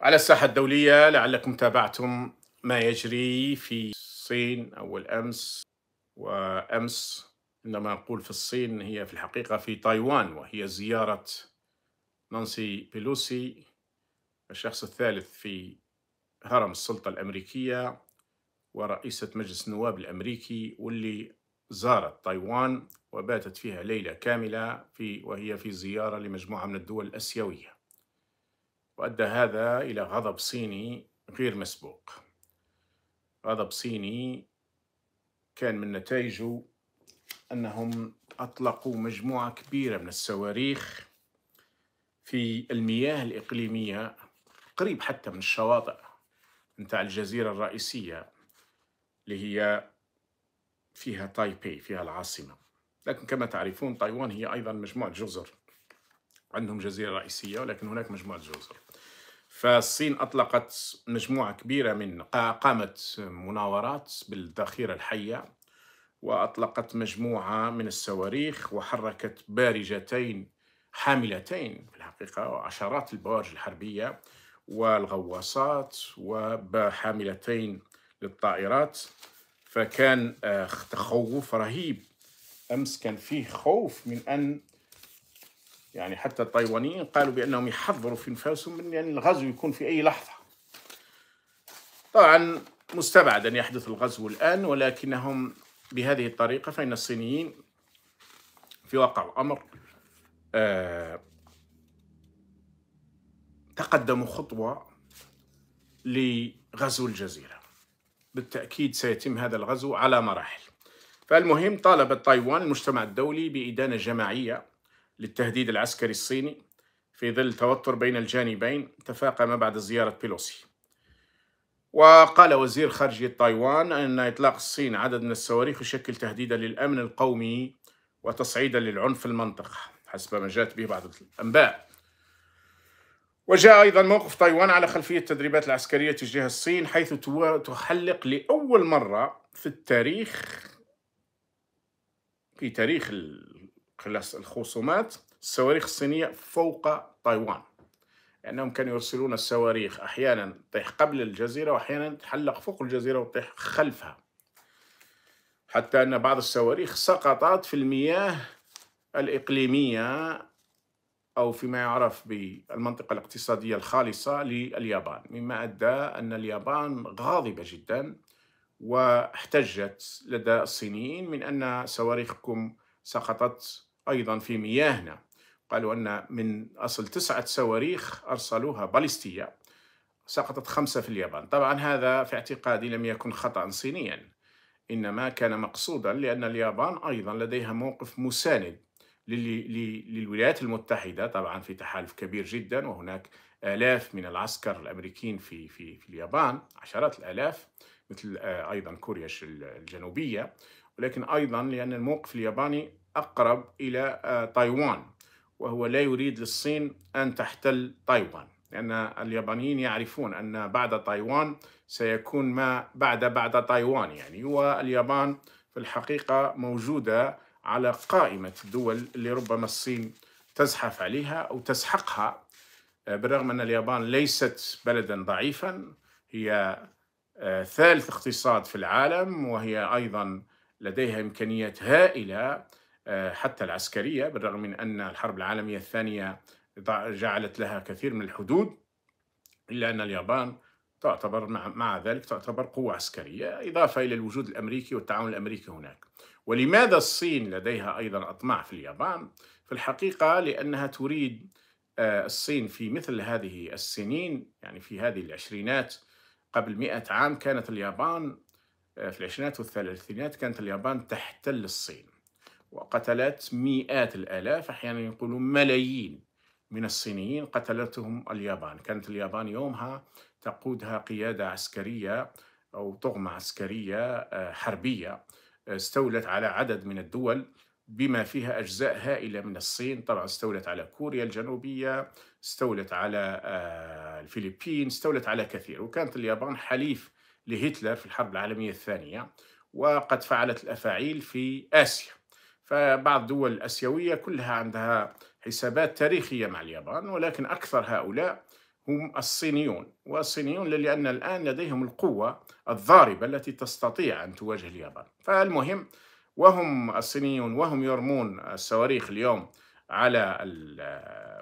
على الساحة الدولية لعلكم تابعتم ما يجري في الصين أول أمس وأمس عندما نقول في الصين هي في الحقيقة في تايوان وهي زيارة نانسي بيلوسي الشخص الثالث في هرم السلطة الأمريكية ورئيسة مجلس النواب الأمريكي واللي زارت تايوان وباتت فيها ليلة كاملة في وهي في زيارة لمجموعة من الدول الأسيوية وأدى هذا إلى غضب صيني غير مسبوق غضب صيني كان من نتائجه أنهم أطلقوا مجموعة كبيرة من الصواريخ في المياه الإقليمية قريب حتى من الشواطئ متاع الجزيرة الرئيسية اللي هي فيها تايبي فيها العاصمة لكن كما تعرفون تايوان هي أيضا مجموعة جزر عندهم جزيرة رئيسية ولكن هناك مجموعة جزر فالصين أطلقت مجموعة كبيرة من قامت مناورات بالذخيرة الحية وأطلقت مجموعة من الصواريخ وحركت بارجتين حاملتين في الحقيقة وعشرات البوارج الحربية والغواصات وحاملتين للطائرات فكان آه، تخوف رهيب أمس كان فيه خوف من أن يعني حتى التايوانيين قالوا بأنهم يحذروا في أنفسهم من يعني الغزو يكون في أي لحظة طبعا مستبعد أن يحدث الغزو الآن ولكنهم بهذه الطريقة فإن الصينيين في واقع الأمر آه، تقدموا خطوة لغزو الجزيرة بالتأكيد سيتم هذا الغزو على مراحل فالمهم طالبت تايوان المجتمع الدولي بإدانة جماعية للتهديد العسكري الصيني في ظل توتر بين الجانبين تفاقم بعد زيارة بيلوسي وقال وزير خارجية تايوان أن إطلاق الصين عدد من الصواريخ يشكل تهديدا للأمن القومي وتصعيدا للعنف في المنطقة حسب ما جاءت به بعض الأنباء وجاء أيضا موقف تايوان على خلفية التدريبات العسكرية تجاه الصين حيث تحلق لأول مرة في التاريخ في تاريخ خلاص الخصومات الصواريخ الصينية فوق تايوان لأنهم كانوا يرسلون الصواريخ أحيانا تطيح قبل الجزيرة وأحيانا تحلق فوق الجزيرة وتطيح خلفها حتى أن بعض الصواريخ سقطت في المياه الإقليمية أو فيما يعرف بالمنطقة الاقتصادية الخالصة لليابان مما أدى أن اليابان غاضبة جدا واحتجت لدى الصينيين من أن صواريخكم سقطت أيضا في مياهنا قالوا أن من أصل تسعة صواريخ أرسلوها باليستية سقطت خمسة في اليابان طبعا هذا في اعتقادي لم يكن خطأ صينيا إنما كان مقصودا لأن اليابان أيضا لديها موقف مساند للولايات المتحدة طبعا في تحالف كبير جدا وهناك آلاف من العسكر الأمريكيين في, في, في اليابان عشرات الآلاف مثل آه، أيضا كوريا الجنوبية ولكن أيضا لأن الموقف الياباني أقرب إلى آه، تايوان وهو لا يريد للصين أن تحتل تايوان لأن اليابانيين يعرفون أن بعد تايوان سيكون ما بعد بعد تايوان يعني واليابان في الحقيقة موجودة على قائمة الدول اللي ربما الصين تزحف عليها أو تسحقها آه، بالرغم أن اليابان ليست بلدا ضعيفا هي آه، ثالث اقتصاد في العالم وهي أيضا لديها إمكانيات هائلة آه، حتى العسكرية بالرغم من أن الحرب العالمية الثانية جعلت لها كثير من الحدود إلا أن اليابان تعتبر مع, ذلك تعتبر قوة عسكرية إضافة إلى الوجود الأمريكي والتعاون الأمريكي هناك ولماذا الصين لديها أيضا أطماع في اليابان؟ في الحقيقة لأنها تريد آه، الصين في مثل هذه السنين يعني في هذه العشرينات قبل مئة عام كانت اليابان آه، في العشرينات والثلاثينات كانت اليابان تحتل الصين وقتلت مئات الآلاف أحيانا يقولون ملايين من الصينيين قتلتهم اليابان كانت اليابان يومها تقودها قيادة عسكرية أو طغمة عسكرية آه، حربية آه، استولت على عدد من الدول بما فيها أجزاء هائلة من الصين طبعا استولت على كوريا الجنوبية استولت على آه، الفلبين استولت على كثير وكانت اليابان حليف لهتلر في الحرب العالمية الثانية وقد فعلت الأفاعيل في آسيا فبعض الدول الآسيوية كلها عندها حسابات تاريخية مع اليابان ولكن أكثر هؤلاء هم الصينيون والصينيون لأن الآن لديهم القوة الضاربة التي تستطيع أن تواجه اليابان فالمهم وهم الصينيون وهم يرمون الصواريخ اليوم على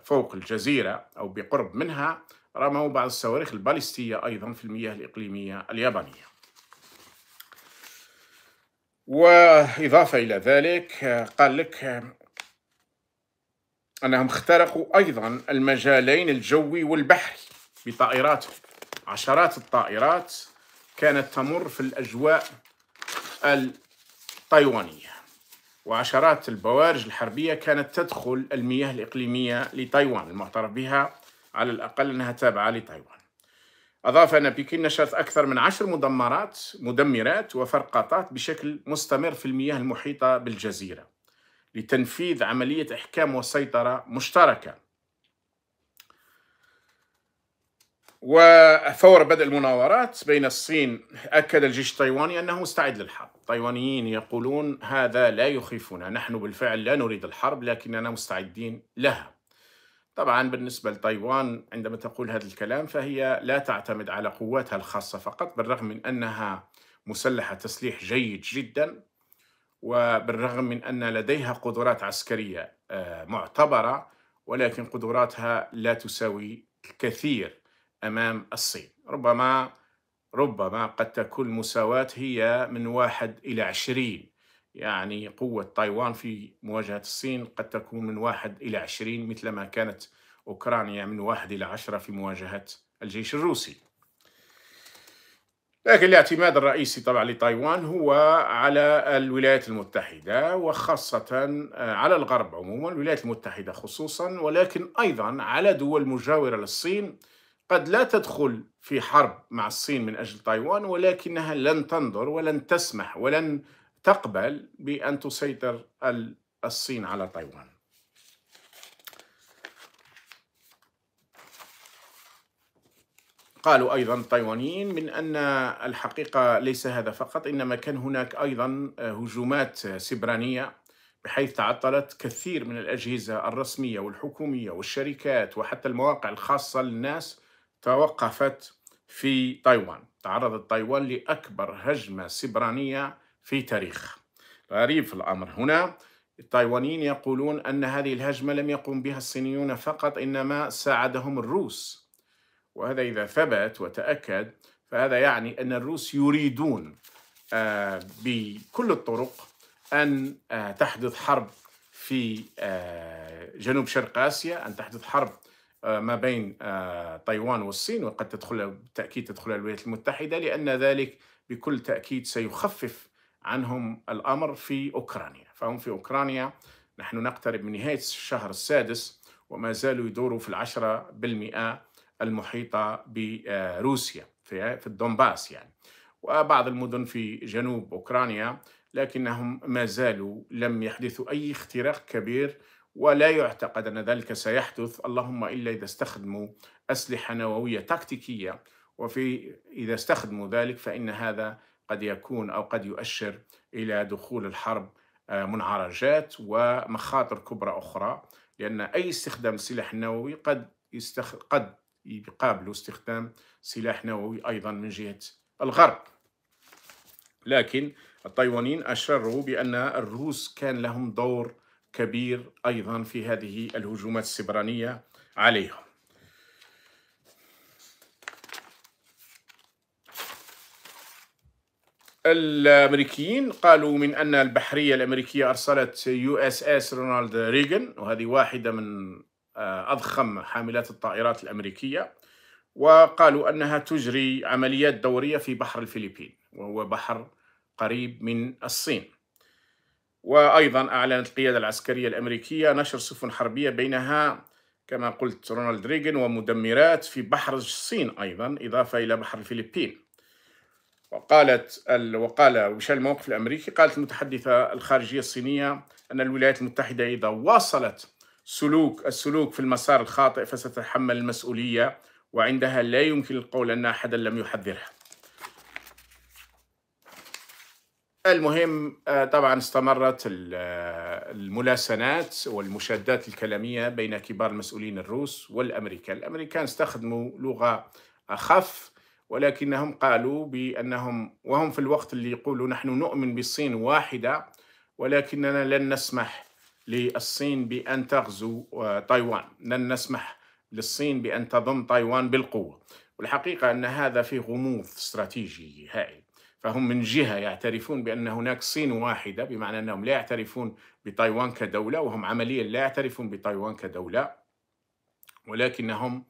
فوق الجزيرة أو بقرب منها رموا بعض الصواريخ البالستية أيضا في المياه الإقليمية اليابانية وإضافة إلى ذلك قال لك أنهم اخترقوا أيضا المجالين الجوي والبحري بطائراتهم عشرات الطائرات كانت تمر في الأجواء التايوانية وعشرات البوارج الحربية كانت تدخل المياه الإقليمية لتايوان المعترف بها على الأقل أنها تابعة لتايوان أضاف أن بكين نشرت أكثر من عشر مدمرات مدمرات وفرقاطات بشكل مستمر في المياه المحيطة بالجزيرة لتنفيذ عملية إحكام وسيطرة مشتركة وفور بدء المناورات بين الصين أكد الجيش التايواني أنه مستعد للحرب التايوانيين يقولون هذا لا يخيفنا نحن بالفعل لا نريد الحرب لكننا مستعدين لها طبعا بالنسبة لتايوان عندما تقول هذا الكلام فهي لا تعتمد على قواتها الخاصة فقط بالرغم من أنها مسلحة تسليح جيد جدا وبالرغم من أن لديها قدرات عسكرية آه، معتبرة ولكن قدراتها لا تساوي الكثير أمام الصين ربما ربما قد تكون المساواة هي من واحد إلى عشرين يعني قوة تايوان في مواجهة الصين قد تكون من واحد إلى عشرين مثلما كانت أوكرانيا من واحد إلى عشرة في مواجهة الجيش الروسي لكن الاعتماد الرئيسي طبعا لتايوان هو على الولايات المتحدة وخاصة آه، على الغرب عموما الولايات المتحدة خصوصا ولكن أيضا على دول مجاورة للصين قد لا تدخل في حرب مع الصين من أجل تايوان ولكنها لن تنظر ولن تسمح ولن تقبل بأن تسيطر الصين على تايوان قالوا أيضا التايوانيين من أن الحقيقة ليس هذا فقط إنما كان هناك أيضا هجومات سبرانية بحيث تعطلت كثير من الأجهزة الرسمية والحكومية والشركات وحتى المواقع الخاصة للناس توقفت في تايوان تعرضت تايوان لأكبر هجمة سبرانية في تاريخ غريب في الأمر هنا التايوانيين يقولون أن هذه الهجمة لم يقم بها الصينيون فقط إنما ساعدهم الروس وهذا إذا ثبت وتأكد فهذا يعني أن الروس يريدون آه، بكل الطرق أن آه، تحدث حرب في آه، جنوب شرق آسيا أن تحدث حرب ما بين تايوان والصين وقد تدخل بالتأكيد تدخل الولايات المتحدة لأن ذلك بكل تأكيد سيخفف عنهم الأمر في أوكرانيا فهم في أوكرانيا نحن نقترب من نهاية الشهر السادس وما زالوا يدوروا في العشرة بالمئة المحيطة بروسيا في, الدونباس يعني وبعض المدن في جنوب أوكرانيا لكنهم ما زالوا لم يحدثوا أي اختراق كبير ولا يعتقد أن ذلك سيحدث اللهم إلا إذا استخدموا أسلحة نووية تكتيكية وفي إذا استخدموا ذلك فإن هذا قد يكون أو قد يؤشر إلى دخول الحرب آه، منعرجات ومخاطر كبرى أخرى لأن أي استخدام سلاح نووي قد يستخ... قد يقابل استخدام سلاح نووي أيضا من جهة الغرب لكن التايوانيين أشروا بأن الروس كان لهم دور كبير أيضا في هذه الهجومات السبرانية عليهم الامريكيين قالوا من ان البحريه الامريكيه ارسلت يو اس اس رونالد ريغن وهذه واحده من آه، اضخم حاملات الطائرات الامريكيه وقالوا انها تجري عمليات دوريه في بحر الفلبين وهو بحر قريب من الصين وايضا اعلنت القياده العسكريه الامريكيه نشر سفن حربيه بينها كما قلت رونالد ريغن ومدمرات في بحر الصين ايضا اضافه الى بحر الفلبين وقالت وقال وش الموقف الامريكي؟ قالت المتحدثه الخارجيه الصينيه ان الولايات المتحده اذا واصلت سلوك السلوك في المسار الخاطئ فستتحمل المسؤوليه وعندها لا يمكن القول ان احدا لم يحذرها. المهم آه، طبعا استمرت آه، الملاسنات والمشادات الكلاميه بين كبار المسؤولين الروس والامريكان، الامريكان استخدموا لغه اخف ولكنهم قالوا بأنهم وهم في الوقت اللي يقولوا نحن نؤمن بالصين واحدة ولكننا لن نسمح للصين بأن تغزو آه، تايوان لن نسمح للصين بأن تضم تايوان بالقوة والحقيقة أن هذا فيه غموض استراتيجي هائل فهم من جهة يعترفون بأن هناك صين واحدة بمعنى أنهم لا يعترفون بتايوان كدولة وهم عمليا لا يعترفون بتايوان كدولة ولكنهم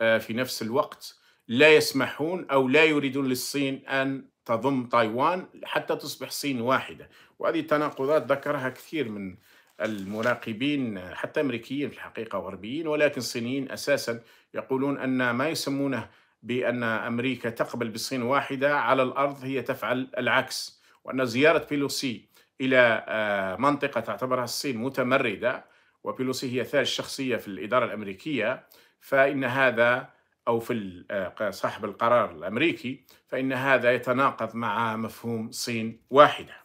آه، في نفس الوقت لا يسمحون أو لا يريدون للصين أن تضم تايوان حتى تصبح صين واحدة وهذه التناقضات ذكرها كثير من المراقبين حتى أمريكيين في الحقيقة وغربيين ولكن صينيين أساسا يقولون أن ما يسمونه بأن أمريكا تقبل بالصين واحدة على الأرض هي تفعل العكس وأن زيارة بيلوسي إلى آه، منطقة تعتبرها الصين متمردة وبيلوسي هي ثالث شخصية في الإدارة الأمريكية فإن هذا او في آه، صاحب القرار الامريكي فان هذا يتناقض مع مفهوم صين واحده.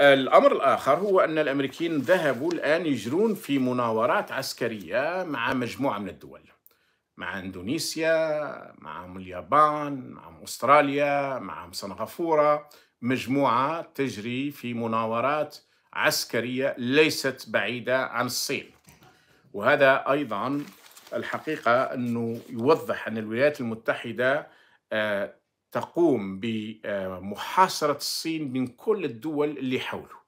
الامر الاخر هو ان الامريكيين ذهبوا الان يجرون في مناورات عسكريه مع مجموعه من الدول. مع اندونيسيا، معهم اليابان، معهم استراليا، معهم سنغافوره، مجموعه تجري في مناورات عسكريه ليست بعيده عن الصين. وهذا أيضا الحقيقة أنه يوضح أن الولايات المتحدة آه، تقوم بمحاصرة الصين من كل الدول اللي حوله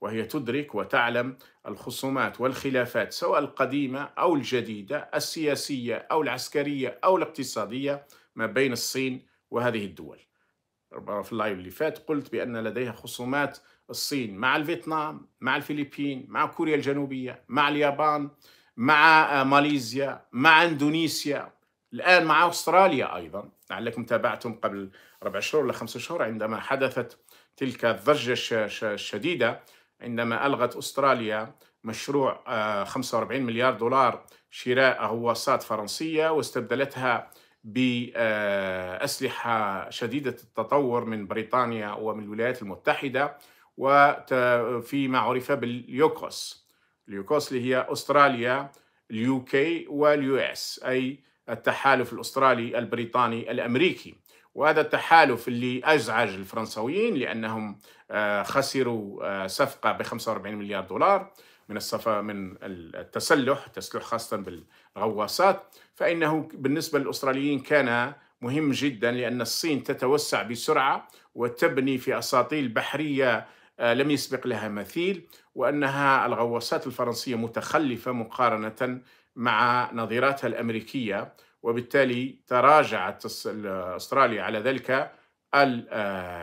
وهي تدرك وتعلم الخصومات والخلافات سواء القديمة أو الجديدة السياسية أو العسكرية أو الاقتصادية ما بين الصين وهذه الدول ربما في اللايف اللي فات قلت بأن لديها خصومات الصين مع الفيتنام مع الفلبين مع كوريا الجنوبية مع اليابان مع آه، ماليزيا مع اندونيسيا الان مع استراليا ايضا لعلكم تابعتم قبل ربع شهور ولا خمسة شهور عندما حدثت تلك الضجه الشديده عندما الغت استراليا مشروع 45 آه، مليار دولار شراء غواصات فرنسيه واستبدلتها بأسلحة آه، شديدة التطور من بريطانيا ومن الولايات المتحدة وفيما عرف باليوكوس اللي هي أستراليا اليو كي واليو اس أي التحالف الأسترالي البريطاني الأمريكي وهذا التحالف اللي أزعج الفرنسويين لأنهم آه، خسروا آه، صفقة ب 45 مليار دولار من الصفا من التسلح التسلح خاصة بالغواصات فإنه بالنسبة للأستراليين كان مهم جدا لأن الصين تتوسع بسرعة وتبني في أساطيل بحرية آه، لم يسبق لها مثيل وأنها الغواصات الفرنسية متخلفة مقارنة مع نظيراتها الأمريكية وبالتالي تراجعت أستراليا على ذلك آه،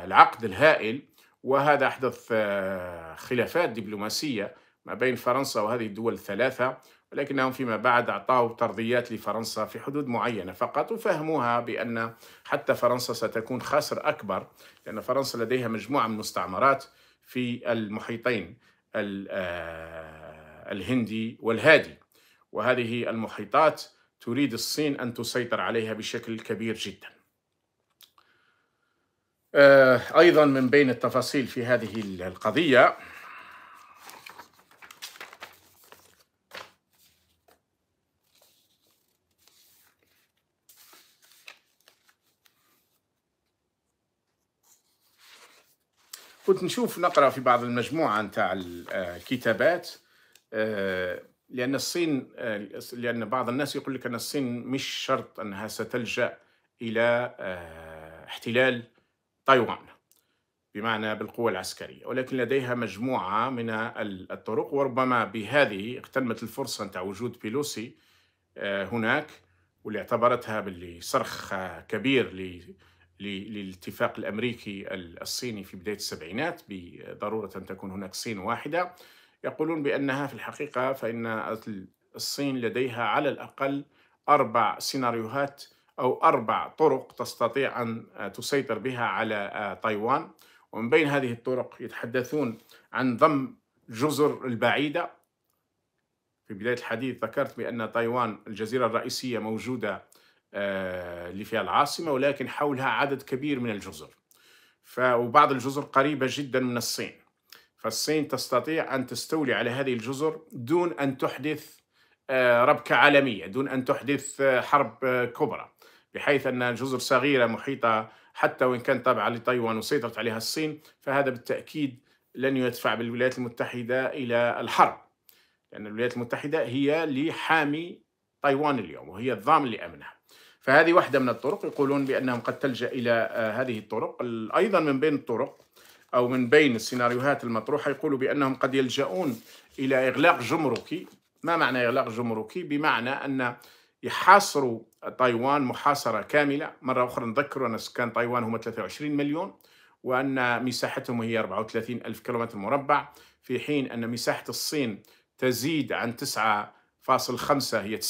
العقد الهائل وهذا أحدث آه، خلافات دبلوماسية ما بين فرنسا وهذه الدول الثلاثة ولكنهم فيما بعد أعطاوا ترضيات لفرنسا في حدود معينة فقط وفهموها بأن حتى فرنسا ستكون خاسر أكبر لأن فرنسا لديها مجموعة من المستعمرات في المحيطين آه، الهندي والهادي وهذه المحيطات تريد الصين أن تسيطر عليها بشكل كبير جدا آه، أيضا من بين التفاصيل في هذه القضية كنت نشوف نقرا في بعض المجموعه نتاع الكتابات آه، لان الصين آه، لان بعض الناس يقول لك ان الصين مش شرط انها ستلجا الى آه، احتلال تايوان بمعنى بالقوة العسكرية ولكن لديها مجموعة من الطرق وربما بهذه اغتنمت الفرصة نتاع وجود بيلوسي هناك واللي اعتبرتها باللي صرخ كبير للاتفاق الامريكي الصيني في بدايه السبعينات بضروره ان تكون هناك صين واحده يقولون بانها في الحقيقه فان الصين لديها على الاقل اربع سيناريوهات او اربع طرق تستطيع ان تسيطر بها على آه، تايوان ومن بين هذه الطرق يتحدثون عن ضم جزر البعيده في بدايه الحديث ذكرت بان تايوان الجزيره الرئيسيه موجوده آه، اللي فيها العاصمة ولكن حولها عدد كبير من الجزر وبعض الجزر قريبة جدا من الصين فالصين تستطيع أن تستولي على هذه الجزر دون أن تحدث آه، ربكة عالمية دون أن تحدث آه، حرب كبرى بحيث أن جزر صغيرة محيطة حتى وإن كانت طبعا لتايوان وسيطرت عليها الصين فهذا بالتأكيد لن يدفع بالولايات المتحدة إلى الحرب لأن الولايات المتحدة هي لحامي تايوان اليوم وهي الضامن لأمنها فهذه واحدة من الطرق يقولون بأنهم قد تلجأ إلى آه، هذه الطرق أيضا من بين الطرق أو من بين السيناريوهات المطروحة يقولوا بأنهم قد يلجؤون إلى إغلاق جمركي ما معنى إغلاق جمركي؟ بمعنى أن يحاصروا تايوان محاصرة كاملة مرة أخرى نذكر أن سكان تايوان هم 23 مليون وأن مساحتهم هي 34 ألف كيلومتر مربع في حين أن مساحة الصين تزيد عن 9.5 هي 9.7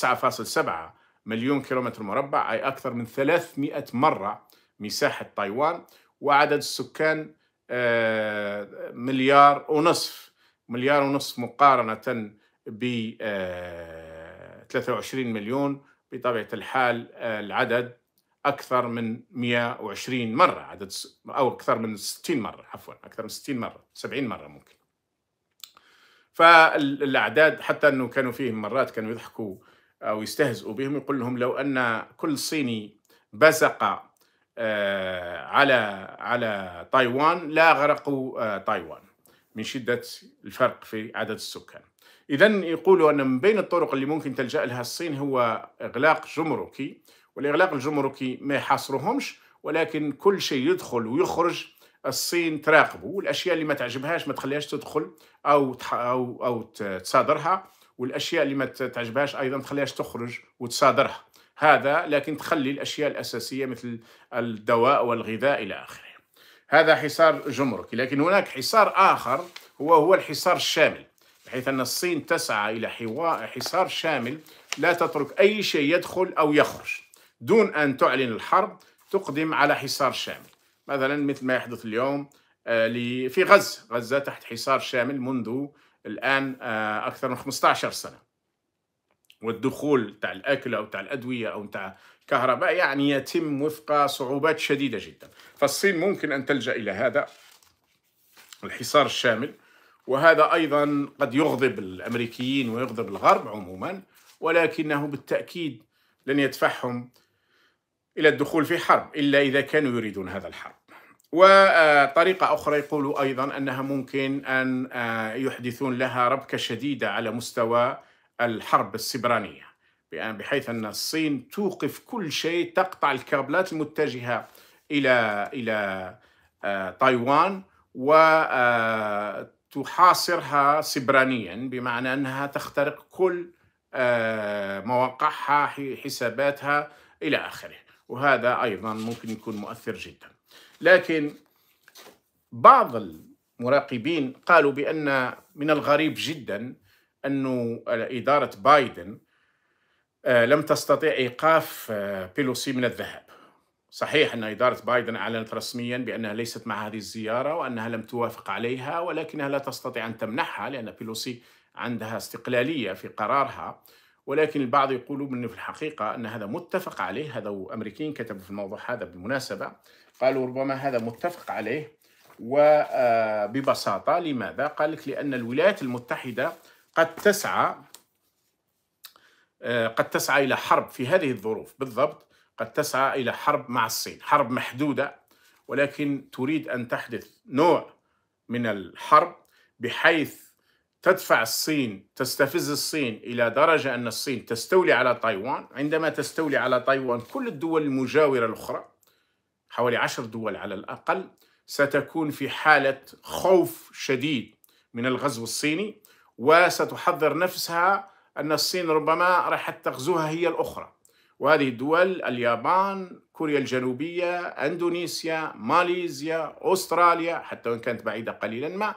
مليون كيلومتر مربع أي أكثر من 300 مرة مساحة تايوان وعدد السكان آه، مليار ونصف مليار ونصف مقارنة ب 23 آه، مليون بطبيعة الحال آه، العدد أكثر من 120 مرة عدد أو أكثر من 60 مرة عفوا أكثر من 60 مرة 70 مرة ممكن فالأعداد حتى أنه كانوا فيه مرات كانوا يضحكوا أو يستهزئوا بهم يقول لهم لو أن كل صيني بزق آه، على على تايوان لا غرقوا آه، تايوان من شدة الفرق في عدد السكان إذا يقولوا أن من بين الطرق اللي ممكن تلجأ لها الصين هو إغلاق جمركي والإغلاق الجمركي ما يحاصرهمش ولكن كل شيء يدخل ويخرج الصين تراقبه والأشياء اللي ما تعجبهاش ما تخليهاش تدخل أو أو أو تصادرها والاشياء اللي ما تعجبهاش ايضا تخليهاش تخرج وتصادرها هذا لكن تخلي الاشياء الاساسيه مثل الدواء والغذاء الى اخره هذا حصار جمركي لكن هناك حصار اخر هو هو الحصار الشامل بحيث ان الصين تسعى الى حصار شامل لا تترك اي شيء يدخل او يخرج دون ان تعلن الحرب تقدم على حصار شامل مثلا مثل ما يحدث اليوم آه، في غزه غزه تحت حصار شامل منذ الآن آه، أكثر من 15 سنة والدخول تاع الأكل أو تاع الأدوية أو تاع الكهرباء يعني يتم وفق صعوبات شديدة جدا فالصين ممكن أن تلجأ إلى هذا الحصار الشامل وهذا أيضا قد يغضب الأمريكيين ويغضب الغرب عموما ولكنه بالتأكيد لن يدفعهم إلى الدخول في حرب إلا إذا كانوا يريدون هذا الحرب وطريقة أخرى يقولوا أيضا أنها ممكن أن آه، يحدثون لها ربكة شديدة على مستوى الحرب السبرانية بحيث أن الصين توقف كل شيء تقطع الكابلات المتجهة إلى إلى آه، تايوان وتحاصرها آه، سبرانيا بمعنى أنها تخترق كل مواقعها حساباتها إلى آخره وهذا أيضا ممكن يكون مؤثر جداً لكن بعض المراقبين قالوا بأن من الغريب جدا أن إدارة بايدن آه، لم تستطيع إيقاف آه، بيلوسي من الذهاب صحيح أن إدارة بايدن أعلنت رسميا بأنها ليست مع هذه الزيارة وأنها لم توافق عليها ولكنها لا تستطيع أن تمنحها لأن بيلوسي عندها استقلالية في قرارها ولكن البعض يقول من في الحقيقة أن هذا متفق عليه هذا أمريكيين كتبوا في الموضوع هذا بالمناسبة قالوا ربما هذا متفق عليه وببساطة آه، لماذا؟ قال لك لأن الولايات المتحدة قد تسعى آه، قد تسعى إلى حرب في هذه الظروف بالضبط قد تسعى إلى حرب مع الصين حرب محدودة ولكن تريد أن تحدث نوع من الحرب بحيث تدفع الصين تستفز الصين إلى درجة أن الصين تستولي على تايوان عندما تستولي على تايوان كل الدول المجاورة الأخرى حوالي عشر دول على الأقل ستكون في حالة خوف شديد من الغزو الصيني وستحذر نفسها أن الصين ربما راح تغزوها هي الأخرى وهذه الدول اليابان كوريا الجنوبية أندونيسيا ماليزيا أستراليا حتى وإن كانت بعيدة قليلا ما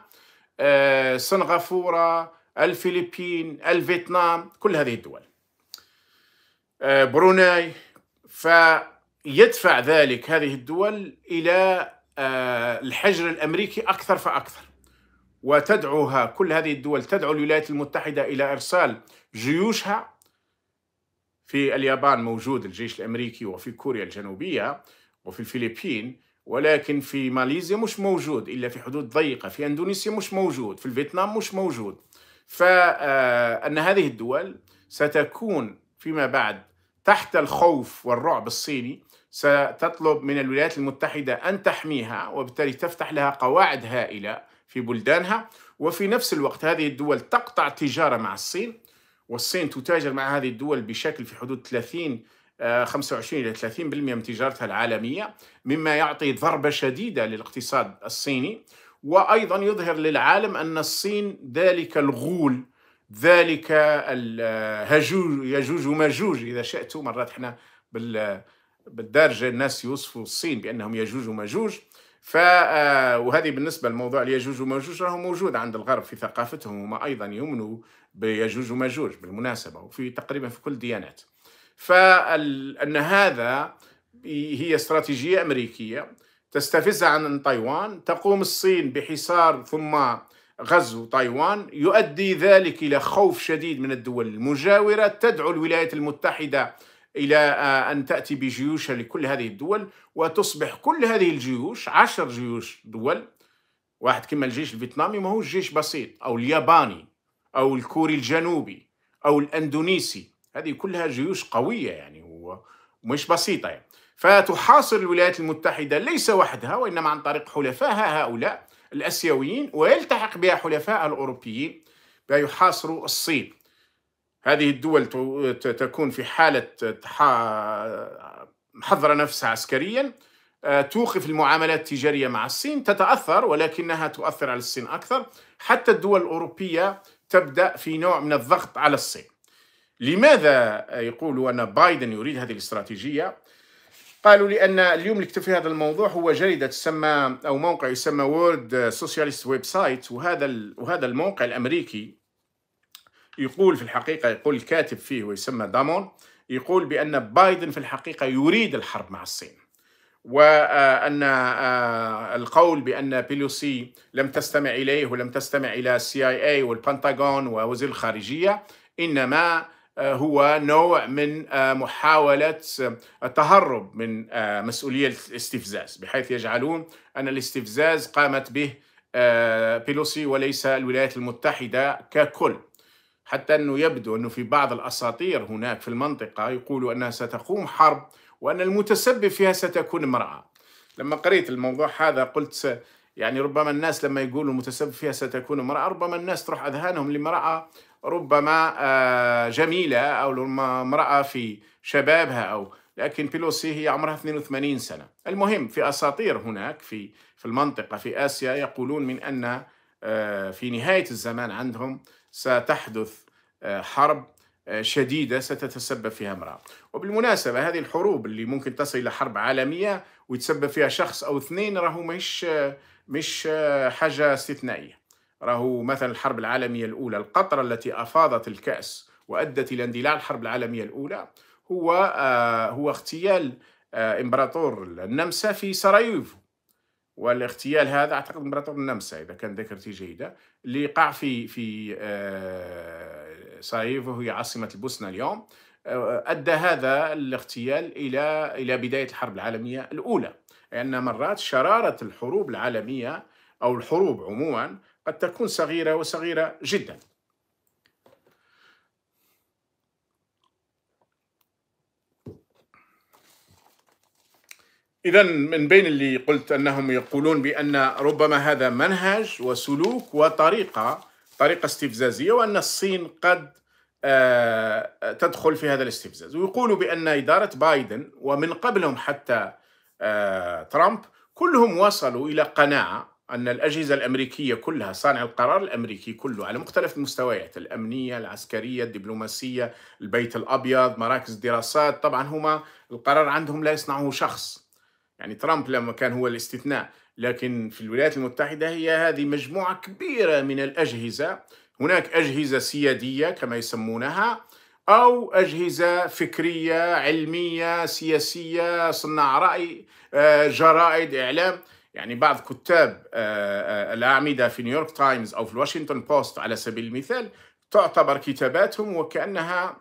آه، سنغافورة الفلبين الفيتنام كل هذه الدول آه، بروناي ف يدفع ذلك هذه الدول الى آه، الحجر الامريكي اكثر فاكثر وتدعوها كل هذه الدول تدعو الولايات المتحده الى ارسال جيوشها في اليابان موجود الجيش الامريكي وفي كوريا الجنوبيه وفي الفلبين ولكن في ماليزيا مش موجود الا في حدود ضيقه في اندونيسيا مش موجود في الفيتنام مش موجود فان آه، هذه الدول ستكون فيما بعد تحت الخوف والرعب الصيني ستطلب من الولايات المتحدة أن تحميها وبالتالي تفتح لها قواعد هائلة في بلدانها وفي نفس الوقت هذه الدول تقطع تجارة مع الصين والصين تتاجر مع هذه الدول بشكل في حدود 30 25 آه، إلى 30% من تجارتها العالمية مما يعطي ضربة شديدة للاقتصاد الصيني وأيضا يظهر للعالم أن الصين ذلك الغول ذلك الهجوج آه، يجوج ومجوج إذا شئت مرات احنا بال بالدارجه الناس يوصفوا الصين بانهم يجوج وماجوج ف آه، وهذه بالنسبه لموضوع يجوج وماجوج راه موجود عند الغرب في ثقافتهم وما ايضا يؤمنوا بيجوج وماجوج بالمناسبه وفي تقريبا في كل الديانات فان هذا هي استراتيجيه امريكيه تستفزها عن تايوان تقوم الصين بحصار ثم غزو تايوان يؤدي ذلك الى خوف شديد من الدول المجاوره تدعو الولايات المتحده إلى آه، أن تأتي بجيوشها لكل هذه الدول وتصبح كل هذه الجيوش عشر جيوش دول واحد كما الجيش الفيتنامي ما هو جيش بسيط أو الياباني أو الكوري الجنوبي أو الأندونيسي هذه كلها جيوش قوية يعني ومش بسيطة يعني. فتحاصر الولايات المتحدة ليس وحدها وإنما عن طريق حلفائها هؤلاء الاسيويين ويلتحق بها حلفاء الاوروبيين بيحاصروا الصين هذه الدول تكون في حالة محضرة نفسها عسكريا آه، توقف المعاملات التجارية مع الصين تتأثر ولكنها تؤثر على الصين أكثر حتى الدول الأوروبية تبدأ في نوع من الضغط على الصين لماذا يقولوا أن بايدن يريد هذه الاستراتيجية؟ قالوا لأن اليوم اللي كتب في هذا الموضوع هو جريدة تسمى أو موقع يسمى وورد سوسياليست ويب سايت وهذا وهذا الموقع الأمريكي يقول في الحقيقة يقول الكاتب فيه ويسمى دامون يقول بأن بايدن في الحقيقة يريد الحرب مع الصين وأن آه، القول بأن بيلوسي لم تستمع إليه ولم تستمع إلى السي آي اي والبنتاغون ووزير الخارجية إنما آه، هو نوع من آه، محاولة التهرب من مسؤولية الاستفزاز بحيث يجعلون أن الاستفزاز قامت به بيلوسي وليس الولايات المتحدة ككل حتى أنه يبدو أنه في بعض الأساطير هناك في المنطقة يقولوا أنها ستقوم حرب وأن المتسبب فيها ستكون امرأة لما قريت الموضوع هذا قلت يعني ربما الناس لما يقولوا المتسبب فيها ستكون امرأة ربما الناس تروح أذهانهم لامرأة ربما آه، جميلة أو امرأة في شبابها أو لكن بيلوسي هي عمرها 82 سنة المهم في أساطير هناك في في المنطقة في آسيا يقولون من أن آه، في نهاية الزمان عندهم ستحدث آه، حرب آه، شديدة ستتسبب فيها امرأة وبالمناسبة هذه الحروب اللي ممكن تصل إلى حرب عالمية ويتسبب فيها شخص أو اثنين راهو مش مش حاجة استثنائية راهو مثلا الحرب العالمية الأولى القطرة التي أفاضت الكأس وأدت إلى اندلاع الحرب العالمية الأولى هو هو اغتيال امبراطور النمسا في سراييفو والاغتيال هذا اعتقد امبراطور النمسا اذا كان ذكرتي جيده اللي قع في في آه، صايف وهي عاصمه البوسنه اليوم آه، ادى هذا الاغتيال الى الى بدايه الحرب العالميه الاولى لان يعني مرات شراره الحروب العالميه او الحروب عموما قد تكون صغيره وصغيره جدا إذا من بين اللي قلت أنهم يقولون بأن ربما هذا منهج وسلوك وطريقة طريقة استفزازية وأن الصين قد آه، تدخل في هذا الاستفزاز ويقولوا بأن إدارة بايدن ومن قبلهم حتى آه، ترامب كلهم وصلوا إلى قناعة أن الأجهزة الأمريكية كلها صانع القرار الأمريكي كله على مختلف المستويات الأمنية العسكرية الدبلوماسية البيت الأبيض مراكز الدراسات طبعا هما القرار عندهم لا يصنعه شخص يعني ترامب لما كان هو الاستثناء لكن في الولايات المتحدة هي هذه مجموعة كبيرة من الأجهزة هناك أجهزة سيادية كما يسمونها أو أجهزة فكرية علمية سياسية صناع رأي آه، جرائد إعلام يعني بعض كتاب آه، آه، الأعمدة في نيويورك تايمز أو في الواشنطن بوست على سبيل المثال تعتبر كتاباتهم وكأنها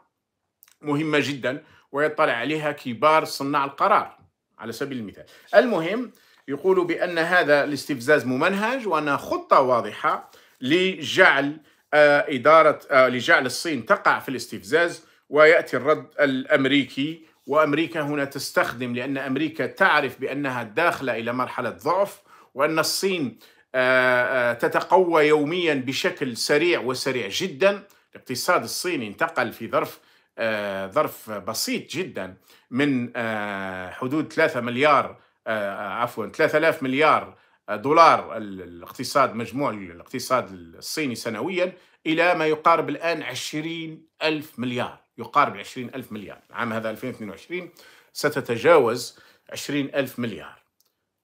مهمة جدا ويطلع عليها كبار صناع القرار على سبيل المثال المهم يقول بأن هذا الاستفزاز ممنهج وأنها خطة واضحة لجعل آه، إدارة آه، لجعل الصين تقع في الاستفزاز ويأتي الرد الأمريكي وأمريكا هنا تستخدم لأن أمريكا تعرف بأنها داخلة إلى مرحلة ضعف وأن الصين آه، تتقوى يوميا بشكل سريع وسريع جدا الاقتصاد الصيني انتقل في ظرف آه، ظرف بسيط جدا من آه، حدود 3 مليار آه، عفوا 3000 مليار دولار الاقتصاد مجموع الاقتصاد الصيني سنويا إلى ما يقارب الآن 20 ألف مليار يقارب 20 ألف مليار العام هذا 2022 ستتجاوز 20 ألف مليار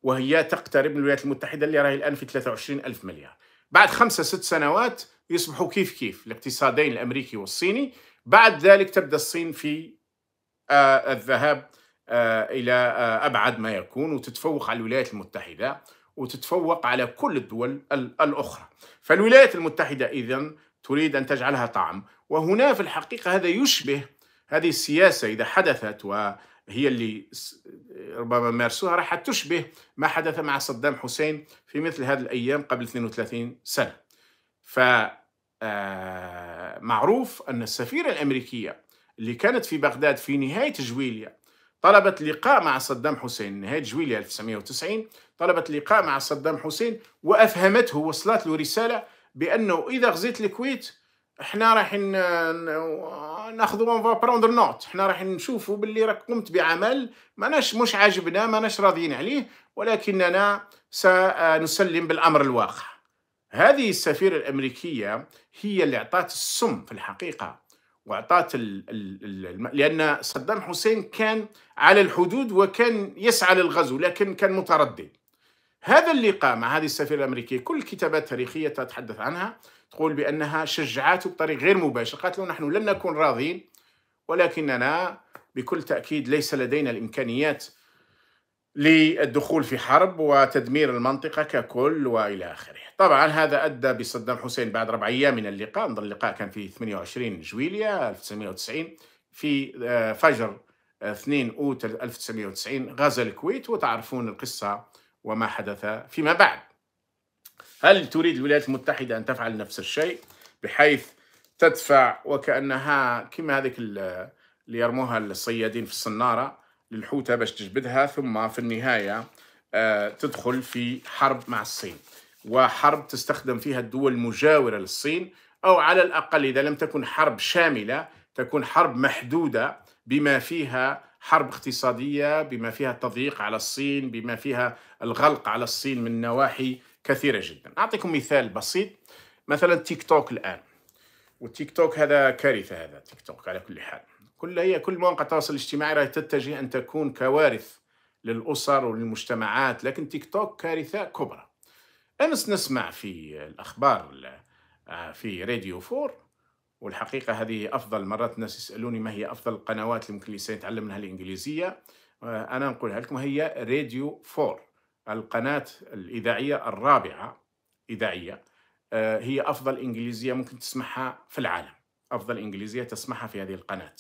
وهي تقترب من الولايات المتحدة اللي راهي الآن في 23 ألف مليار بعد خمسة ست سنوات يصبحوا كيف كيف الاقتصادين الأمريكي والصيني بعد ذلك تبدا الصين في آه، الذهاب آه، الى آه، ابعد ما يكون وتتفوق على الولايات المتحده وتتفوق على كل الدول الاخرى فالولايات المتحده اذا تريد ان تجعلها طعم وهنا في الحقيقه هذا يشبه هذه السياسه اذا حدثت وهي اللي ربما مارسوها راح تشبه ما حدث مع صدام حسين في مثل هذه الايام قبل 32 سنه ف آه، معروف أن السفيرة الأمريكية اللي كانت في بغداد في نهاية جويلية طلبت لقاء مع صدام حسين نهاية جويلية 1990 طلبت لقاء مع صدام حسين وأفهمته وصلت له رسالة بأنه إذا غزيت الكويت احنا رايحين ناخذوا اون بروندر نوت احنا رايحين نشوفوا باللي راك قمت بعمل ماناش مش عاجبنا ماناش راضيين عليه ولكننا سنسلم بالامر الواقع هذه السفيرة الأمريكية هي اللي أعطت السم في الحقيقة وأعطت الـ الـ الـ لأن صدام حسين كان على الحدود وكان يسعى للغزو لكن كان متردد هذا اللقاء مع هذه السفيرة الأمريكية كل كتابات تاريخية تتحدث عنها تقول بأنها شجعته بطريق غير مباشر قالت له نحن لن نكون راضين ولكننا بكل تأكيد ليس لدينا الإمكانيات للدخول في حرب وتدمير المنطقة ككل وإلى آخره طبعا هذا أدى بصدام حسين بعد ربع أيام من اللقاء انظر اللقاء كان في 28 جويلية 1990 في آه، فجر 2 آه، أوت 1990 غزا الكويت وتعرفون القصة وما حدث فيما بعد هل تريد الولايات المتحدة أن تفعل نفس الشيء بحيث تدفع وكأنها كما هذيك اللي يرموها الصيادين في الصنارة للحوته باش تجبدها ثم في النهاية آه، تدخل في حرب مع الصين وحرب تستخدم فيها الدول المجاورة للصين أو على الأقل إذا لم تكن حرب شاملة تكون حرب محدودة بما فيها حرب اقتصادية بما فيها التضييق على الصين بما فيها الغلق على الصين من نواحي كثيرة جدا أعطيكم مثال بسيط مثلا تيك توك الآن والتيك توك هذا كارثة هذا تيك توك على كل حال كل هي كل مواقع التواصل الاجتماعي راهي تتجه ان تكون كوارث للاسر وللمجتمعات لكن تيك توك كارثه كبرى امس نسمع في الاخبار آه، في راديو فور والحقيقه هذه افضل مرات الناس يسالوني ما هي افضل القنوات اللي ممكن الانسان يتعلم منها الانجليزيه آه، انا نقولها لكم هي راديو فور القناه الاذاعيه الرابعه اذاعيه آه، هي افضل انجليزيه ممكن تسمعها في العالم افضل انجليزيه تسمعها في هذه القناه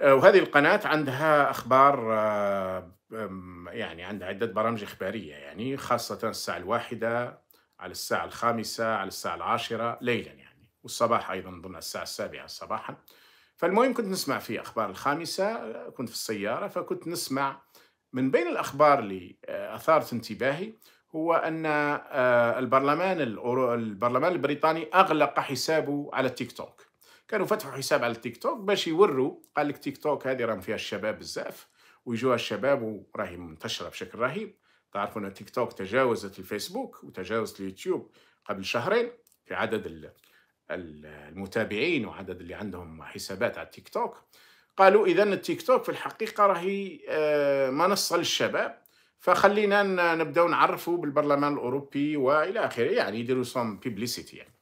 آه، وهذه القناة عندها أخبار آه، يعني عندها عدة برامج إخبارية يعني خاصة الساعة الواحدة على الساعة الخامسة على الساعة العاشرة ليلا يعني والصباح أيضا ضمن الساعة السابعة صباحا فالمهم كنت نسمع في أخبار الخامسة كنت في السيارة فكنت نسمع من بين الأخبار اللي آه، أثارت انتباهي هو أن البرلمان البرلمان البريطاني أغلق حسابه على تيك توك كانوا فتحوا حساب على التيك توك باش يوروا قال لك تيك توك هذه راهم فيها الشباب بزاف ويجوها الشباب وراهي منتشره بشكل رهيب تعرفوا ان تيك توك تجاوزت الفيسبوك وتجاوزت اليوتيوب قبل شهرين في عدد المتابعين وعدد اللي عندهم حسابات على التيك توك قالوا اذا التيك توك في الحقيقه راهي آه، منصه للشباب فخلينا نبداو نعرفوا بالبرلمان الاوروبي والى اخره يعني يديروا سام بيبليسيتي يعني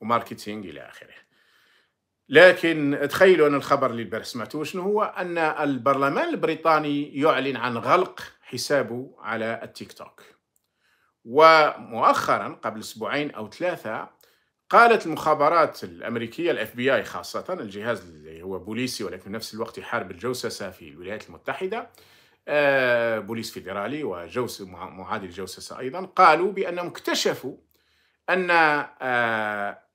وماركتينغ الى اخره لكن تخيلوا أن الخبر اللي البارح سمعتوه شنو هو أن البرلمان البريطاني يعلن عن غلق حسابه على التيك توك ومؤخرا قبل أسبوعين أو ثلاثة قالت المخابرات الأمريكية الاف بي آي خاصة الجهاز اللي هو بوليسي ولكن في نفس الوقت يحارب الجوسسة في الولايات المتحدة آه، بوليس فيدرالي وجوس معادي الجوسسة أيضا قالوا بأنهم اكتشفوا أن آه،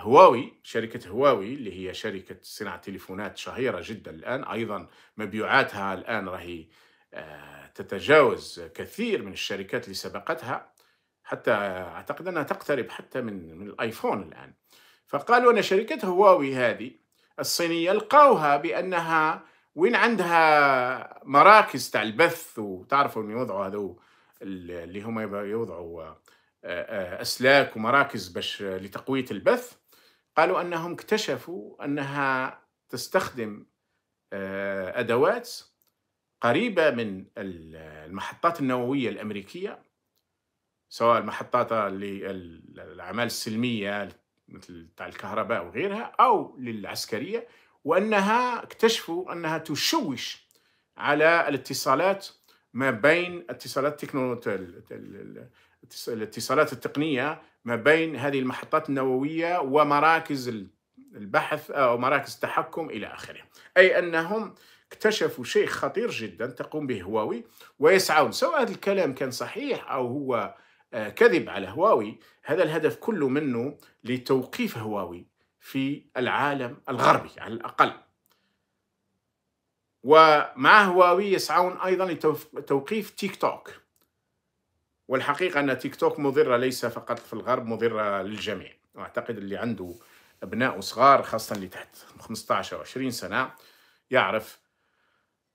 هواوي شركة هواوي اللي هي شركة صناعة تليفونات شهيرة جدا الآن أيضا مبيعاتها الآن راهي آه، تتجاوز كثير من الشركات اللي سبقتها حتى أعتقد أنها تقترب حتى من, من الآيفون الآن فقالوا أن شركة هواوي هذه الصينية لقاوها بأنها وين عندها مراكز تاع البث وتعرفوا أن يوضعوا هذو اللي هما يوضعوا أسلاك ومراكز باش لتقوية البث قالوا أنهم اكتشفوا أنها تستخدم آه، أدوات قريبة من المحطات النووية الأمريكية سواء المحطات للأعمال السلمية مثل تاع الكهرباء وغيرها أو للعسكرية وأنها اكتشفوا أنها تشوش على الاتصالات ما بين اتصالات الاتصالات التقنيه ما بين هذه المحطات النوويه ومراكز البحث او مراكز التحكم الى اخره اي انهم اكتشفوا شيء خطير جدا تقوم به هواوي ويسعون سواء هذا الكلام كان صحيح او هو آه، كذب على هواوي هذا الهدف كله منه لتوقيف هواوي في العالم الغربي على الاقل ومع هواوي يسعون ايضا لتوقيف تيك توك والحقيقة أن تيك توك مضرة ليس فقط في الغرب مضرة للجميع وأعتقد اللي عنده أبناء صغار خاصة اللي تحت 15 أو 20 سنة يعرف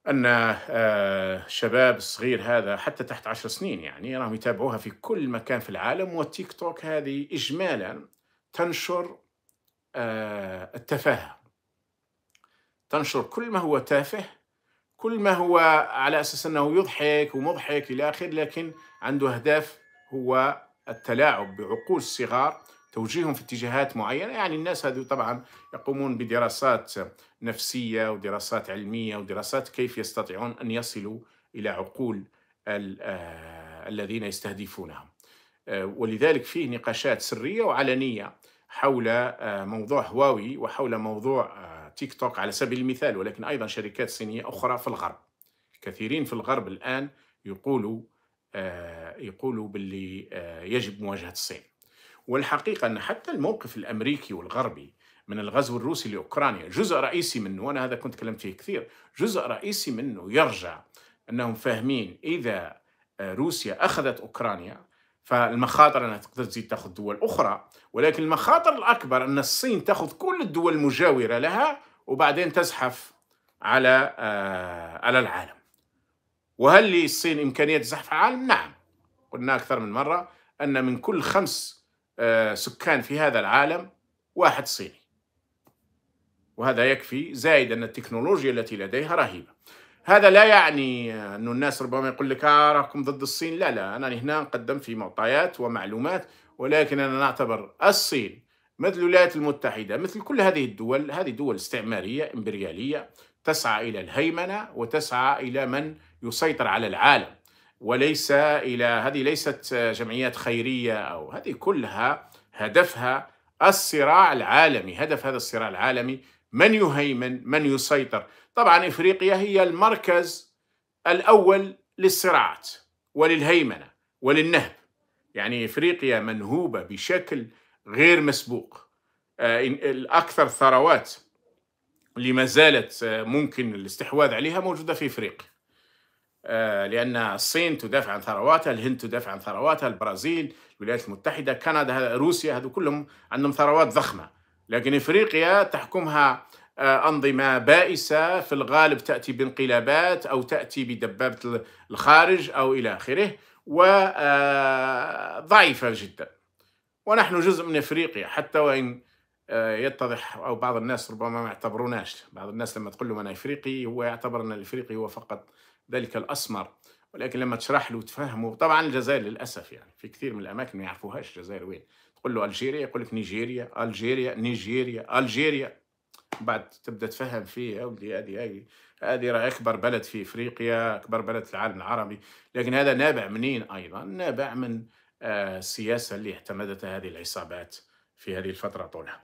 أن آه، الشباب الصغير هذا حتى تحت 10 سنين يعني راهم يتابعوها في كل مكان في العالم والتيك توك هذه إجمالا تنشر آه، التفاهة تنشر كل ما هو تافه كل ما هو على اساس انه يضحك ومضحك الى اخره لكن عنده اهداف هو التلاعب بعقول الصغار توجيههم في اتجاهات معينه يعني الناس هذو طبعا يقومون بدراسات نفسيه ودراسات علميه ودراسات كيف يستطيعون ان يصلوا الى عقول آه، الذين يستهدفونهم آه، ولذلك فيه نقاشات سريه وعلنيه حول آه، موضوع هواوي وحول موضوع تيك توك على سبيل المثال ولكن أيضا شركات صينية أخرى في الغرب كثيرين في الغرب الآن يقولوا آه يقولوا باللي آه يجب مواجهة الصين والحقيقة أن حتى الموقف الأمريكي والغربي من الغزو الروسي لأوكرانيا جزء رئيسي منه وأنا هذا كنت تكلمت فيه كثير جزء رئيسي منه يرجع أنهم فاهمين إذا آه، روسيا أخذت أوكرانيا فالمخاطر أنها تقدر تزيد تأخذ دول أخرى ولكن المخاطر الأكبر أن الصين تأخذ كل الدول المجاورة لها وبعدين تزحف على آه، على العالم وهل للصين إمكانية زحف على العالم؟ نعم قلنا أكثر من مرة أن من كل خمس آه، سكان في هذا العالم واحد صيني وهذا يكفي زائد أن التكنولوجيا التي لديها رهيبة هذا لا يعني أن الناس ربما يقول لك آه راكم ضد الصين لا لا أنا هنا نقدم في معطيات ومعلومات ولكن أنا نعتبر الصين مثل الولايات المتحدة مثل كل هذه الدول هذه دول استعمارية إمبريالية تسعى إلى الهيمنة وتسعى إلى من يسيطر على العالم وليس إلى هذه ليست جمعيات خيرية أو هذه كلها هدفها الصراع العالمي هدف هذا الصراع العالمي من يهيمن من يسيطر طبعا إفريقيا هي المركز الأول للصراعات وللهيمنة وللنهب يعني إفريقيا منهوبة بشكل غير مسبوق آه، الأكثر ثروات اللي ما زالت آه، ممكن الاستحواذ عليها موجودة في إفريقيا آه، لأن الصين تدافع عن ثرواتها الهند تدافع عن ثرواتها البرازيل الولايات المتحدة كندا روسيا هذو كلهم عندهم ثروات ضخمة لكن إفريقيا تحكمها أنظمة بائسة في الغالب تأتي بانقلابات أو تأتي بدبابة الخارج أو إلى آخره وضعيفة جداً ونحن جزء من افريقيا حتى وان آه، يتضح او بعض الناس ربما ما يعتبروناش بعض الناس لما تقول لهم انا افريقي هو يعتبر ان الافريقي هو فقط ذلك الاسمر ولكن لما تشرح له وتفهمه طبعا الجزائر للاسف يعني في كثير من الاماكن ما يعرفوهاش الجزائر وين تقول له الجيريا يقول لك نيجيريا الجيريا نيجيريا الجيريا بعد تبدا تفهم فيه يا ولدي هذه هذه هذه اكبر بلد في افريقيا اكبر بلد في العالم العربي لكن هذا نابع منين ايضا نابع من السياسة آه، اللي اعتمدتها هذه العصابات في هذه الفترة طولها